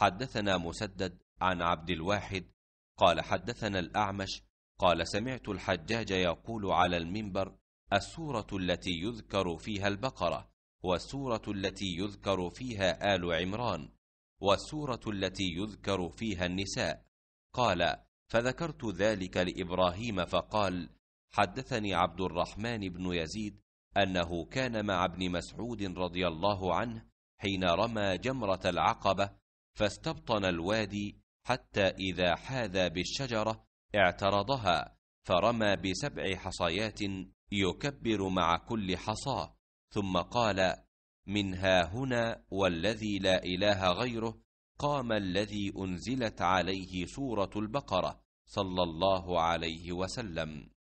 حدثنا مسدد عن عبد الواحد قال حدثنا الأعمش قال سمعت الحجاج يقول على المنبر السورة التي يذكر فيها البقرة والسورة التي يذكر فيها آل عمران والسورة التي يذكر فيها النساء قال فذكرت ذلك لإبراهيم فقال حدثني عبد الرحمن بن يزيد أنه كان مع ابن مسعود رضي الله عنه حين رمى جمرة العقبة فاستبطن الوادي حتى إذا حاذى بالشجرة اعترضها فرمى بسبع حصيات يكبر مع كل حصاه ثم قال من ها هنا والذي لا إله غيره قام الذي أنزلت عليه سورة البقرة صلى الله عليه وسلم